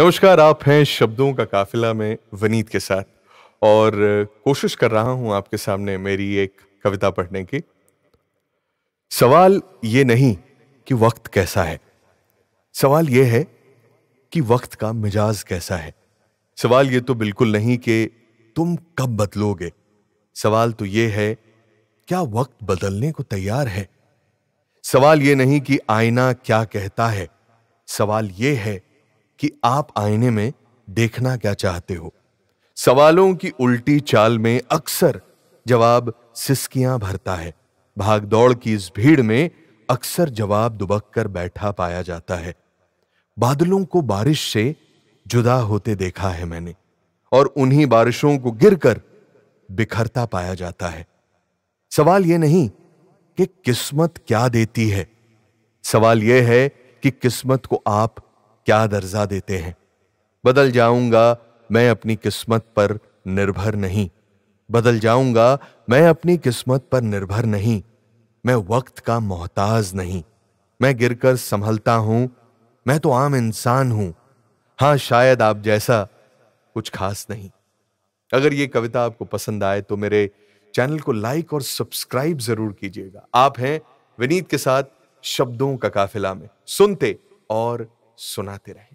नमस्कार आप हैं शब्दों का काफिला में वनीत के साथ और कोशिश कर रहा हूं आपके सामने मेरी एक कविता पढ़ने की सवाल ये नहीं कि वक्त कैसा है सवाल यह है कि वक्त का मिजाज कैसा है सवाल ये तो बिल्कुल नहीं कि तुम कब बदलोगे सवाल तो ये है क्या वक्त बदलने को तैयार है सवाल ये नहीं कि आईना क्या कहता है सवाल ये है कि आप आईने में देखना क्या चाहते हो सवालों की उल्टी चाल में अक्सर जवाब सिस्कियां भरता है भाग दौड़ की इस भीड़ में अक्सर जवाब दुबक कर बैठा पाया जाता है बादलों को बारिश से जुदा होते देखा है मैंने और उन्हीं बारिशों को गिरकर बिखरता पाया जाता है सवाल यह नहीं कि किस्मत क्या देती है सवाल यह है कि किस्मत को आप क्या दर्जा देते हैं बदल जाऊंगा मैं अपनी किस्मत पर निर्भर नहीं बदल जाऊंगा मैं अपनी किस्मत पर निर्भर नहीं मैं वक्त का मोहताज नहीं मैं गिरकर संभलता हूं मैं तो आम इंसान हूं हां शायद आप जैसा कुछ खास नहीं अगर ये कविता आपको पसंद आए तो मेरे चैनल को लाइक और सब्सक्राइब जरूर कीजिएगा आप हैं विनीत के साथ शब्दों का काफिला में सुनते और सुनाते रहे